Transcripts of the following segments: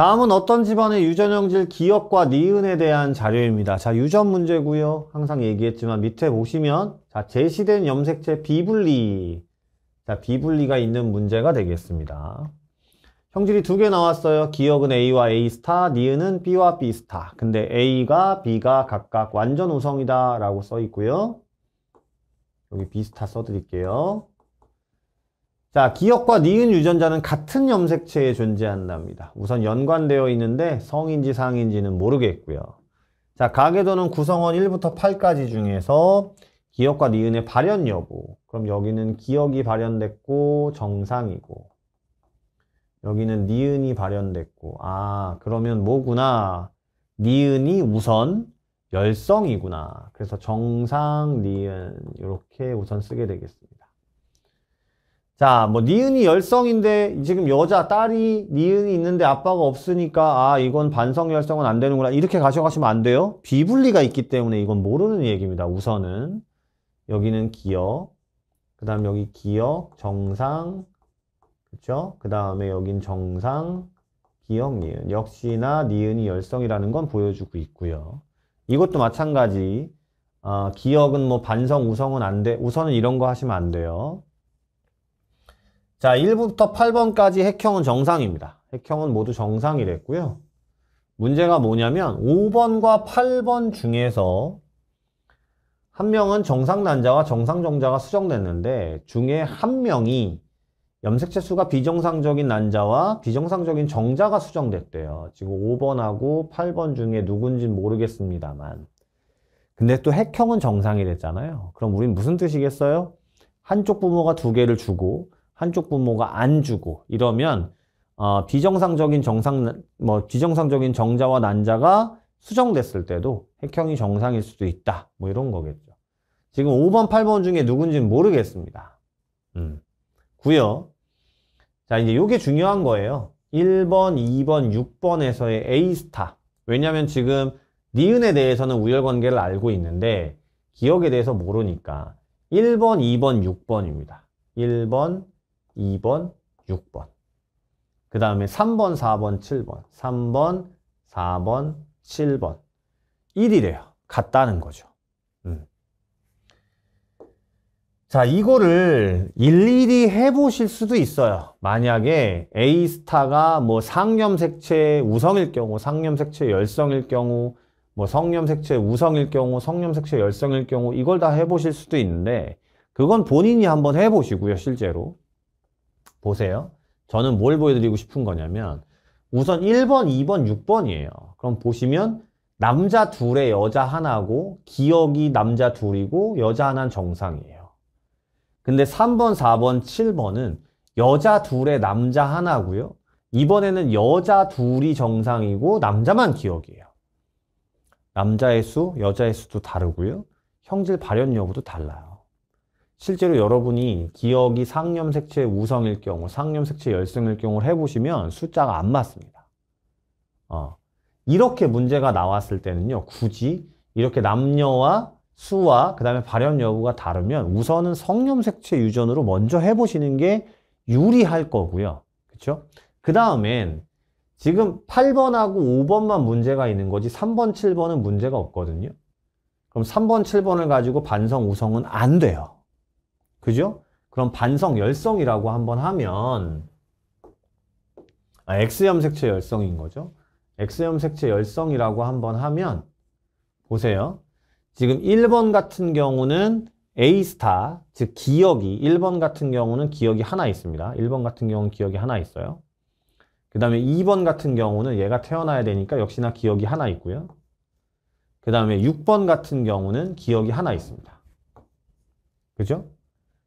다음은 어떤 집안의 유전형질 기억과 니은에 대한 자료입니다. 자, 유전 문제고요. 항상 얘기했지만 밑에 보시면 자, 제시된 염색체 비분리 자, 비분리가 있는 문제가 되겠습니다. 형질이 두 개 나왔어요. 기억은 A와 A 스타, 니은은 B와 B 스타. 근데 A가 B가 각각 완전 우성이다 라고 써 있고요. 여기 B 스타 써드릴게요. 자, 기역과 니은 유전자는 같은 염색체에 존재한답니다. 우선 연관되어 있는데 성인지 상인지는 모르겠고요. 자, 가계도는 구성원 1부터 8까지 중에서 기역과 니은의 발현 여부. 그럼 여기는 기역이 발현됐고 정상이고 여기는 니은이 발현됐고 아 그러면 뭐구나 니은이 우선 열성이구나 그래서 정상 니은 이렇게 우선 쓰게 되겠습니다. 자, 뭐 니은이 열성인데 지금 여자 딸이 니은이 있는데 아빠가 없으니까 아 이건 반성 열성은 안 되는구나 이렇게 가져가시면 안 돼요. 비분리가 있기 때문에 이건 모르는 얘기입니다. 우선은 여기는 기억, 그 다음 여기 기억, 정상, 그쵸? 그 다음에 여긴 정상, 기억, 니은 역시나 니은이 열성이라는 건 보여주고 있고요. 이것도 마찬가지 어, 기억은 뭐 반성, 우성은 안 돼. 우선은 이런 거 하시면 안 돼요. 자, 1부터 8번까지 핵형은 정상입니다. 핵형은 모두 정상이랬고요. 문제가 뭐냐면 5번과 8번 중에서 한 명은 정상난자와 정상정자가 수정됐는데 중에 한 명이 염색체수가 비정상적인 난자와 비정상적인 정자가 수정됐대요. 지금 5번하고 8번 중에 누군진 모르겠습니다만. 근데 또 핵형은 정상이 됐잖아요. 그럼 우린 무슨 뜻이겠어요? 한쪽 부모가 두 개를 주고 한쪽 부모가 안 주고 이러면 어, 비정상적인 정상 뭐 비정상적인 정자와 난자가 수정됐을 때도 핵형이 정상일 수도 있다. 뭐 이런 거겠죠. 지금 5번, 8번 중에 누군지는 모르겠습니다. 음. 구요. 자, 이제 요게 중요한 거예요. 1번, 2번, 6번에서의 A스타. 왜냐면 지금 니은에 대해서는 우열관계를 알고 있는데 기억에 대해서 모르니까 1번, 2번, 6번입니다. 1번, 2번, 6번. 그 다음에 3번, 4번, 7번. 3번, 4번, 7번. 1이래요. 같다는 거죠. 음. 자, 이거를 일일이 해보실 수도 있어요. 만약에 A 스타가 뭐 상염색체 우성일 경우, 상염색체 열성일 경우, 뭐 성염색체 우성일 경우, 성염색체 열성일 경우 이걸 다 해보실 수도 있는데 그건 본인이 한번 해보시고요, 실제로. 보세요. 저는 뭘 보여드리고 싶은 거냐면 우선 1번, 2번, 6번이에요. 그럼 보시면 남자 둘에 여자 하나고 기억이 남자 둘이고 여자 하나는 정상이에요. 근데 3번, 4번, 7번은 여자 둘에 남자 하나고요. 이번에는 여자 둘이 정상이고 남자만 기억이에요. 남자의 수, 여자의 수도 다르고요. 형질 발현 여부도 달라요. 실제로 여러분이 기억이 상염색체 우성일 경우, 상염색체 열성일 경우를 해보시면 숫자가 안 맞습니다. 어. 이렇게 문제가 나왔을 때는요, 굳이 이렇게 남녀와 수와 그 다음에 발현 여부가 다르면 우선은 성염색체 유전으로 먼저 해보시는 게 유리할 거고요. 그쵸? 그 다음엔 지금 8번하고 5번만 문제가 있는 거지 3번, 7번은 문제가 없거든요. 그럼 3번, 7번을 가지고 반성, 우성은 안 돼요. 그죠? 그럼 반성 열성이라고 한번 하면 아, X염색체 열성인 거죠. X염색체 열성이라고 한번 하면 보세요. 지금 1번 같은 경우는 A 스타, 즉 기억이 1번 같은 경우는 기억이 하나 있습니다. 1번 같은 경우는 기억이 하나 있어요. 그 다음에 2번 같은 경우는 얘가 태어나야 되니까 역시나 기억이 하나 있고요. 그 다음에 6번 같은 경우는 기억이 하나 있습니다. 그죠?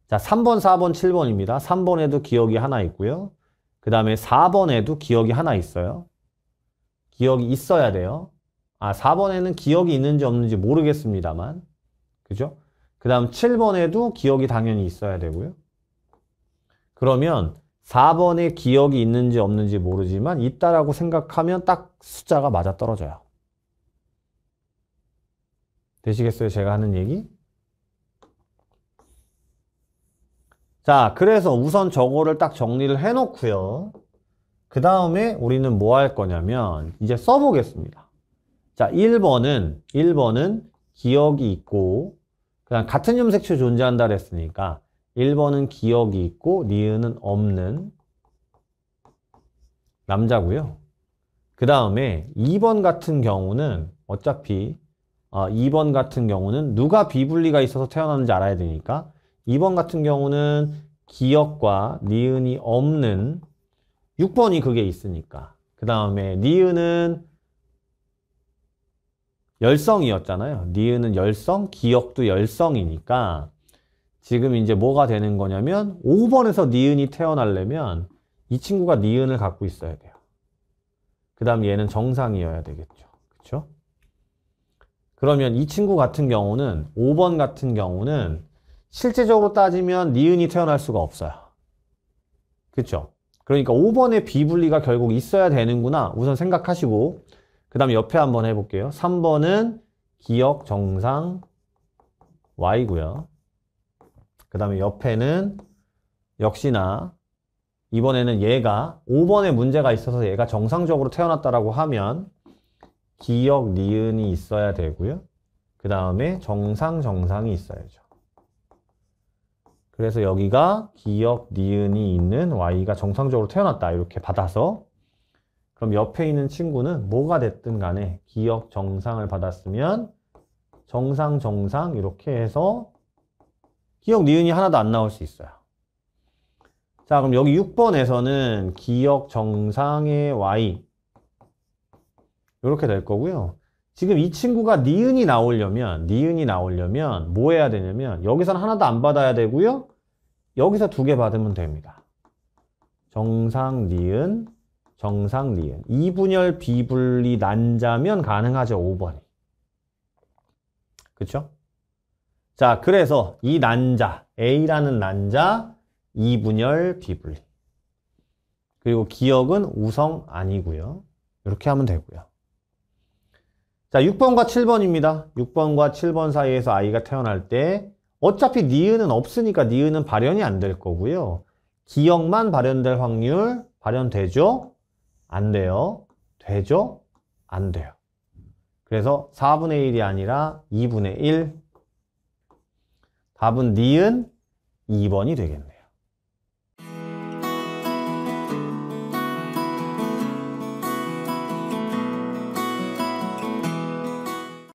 자, 3번, 4번, 7번입니다. 3번에도 기억이 하나 있고요. 그 다음에 4번에도 기억이 하나 있어요. 기억이 있어야 돼요. 아, 4번에는 기억이 있는지 없는지 모르겠습니다만. 그죠? 그 다음 7번에도 기억이 당연히 있어야 되고요. 그러면 4번에 기억이 있는지 없는지 모르지만 있다라고 생각하면 딱 숫자가 맞아떨어져요. 되시겠어요? 제가 하는 얘기? 자, 그래서 우선 저거를 딱 정리를 해놓고요. 그 다음에 우리는 뭐 할 거냐면 이제 써보겠습니다. 자, 1번은 1번은 기억이 있고 그냥 같은 염색체 존재한다 그랬으니까 1번은 기억이 있고 니은은 없는 남자고요. 그 다음에 2번 같은 경우는 어차피 2번 어, 같은 경우는 누가 비분리가 있어서 태어났는지 알아야 되니까 2번 같은 경우는 기억과 니은이 없는 6번이 그게 있으니까. 그 다음에 니은은 열성이었잖아요. 니은은 열성, 기억도 열성이니까 지금 이제 뭐가 되는 거냐면 5번에서 니은이 태어나려면 이 친구가 니은을 갖고 있어야 돼요. 그 다음 얘는 정상이어야 되겠죠. 그렇죠? 그러면 이 친구 같은 경우는 5번 같은 경우는 실제적으로 따지면 니은이 태어날 수가 없어요. 그쵸 그러니까 5번의 비분리가 결국 있어야 되는구나 우선 생각하시고 그 다음 옆에 한번 해볼게요. 3번은 기억 정상 Y고요. 그 다음에 옆에는 역시나 이번에는 얘가 5번에 문제가 있어서 얘가 정상적으로 태어났다라고 하면 기억 니은이 있어야 되고요. 그 다음에 정상 정상이 있어야죠. 그래서 여기가 기역 니은이 있는 y가 정상적으로 태어났다 이렇게 받아서 그럼 옆에 있는 친구는 뭐가 됐든 간에 기역 정상을 받았으면 정상 정상 이렇게 해서 기역 니은이 하나도 안 나올 수 있어요. 자 그럼 여기 6번에서는 기역 정상의 y 이렇게 될 거고요. 지금 이 친구가 니은이 나오려면 니은이 나오려면 뭐 해야 되냐면 여기서는 하나도 안 받아야 되고요. 여기서 두 개 받으면 됩니다. 정상 니은 정상 니은 이분열 비분리 난자면 가능하죠. 5번이. 그쵸? 자 그래서 이 난자 A라는 난자 이분열 비분리 그리고 기억은 우성 아니고요. 이렇게 하면 되고요. 자, 6번과 7번입니다. 6번과 7번 사이에서 아이가 태어날 때 어차피 니은은 없으니까 니은은 발현이 안 될 거고요. 기억만 발현될 확률 발현되죠? 안 돼요. 되죠? 안 돼요. 그래서 4분의 1이 아니라 2분의 1. 답은 니은 2번이 되겠네요.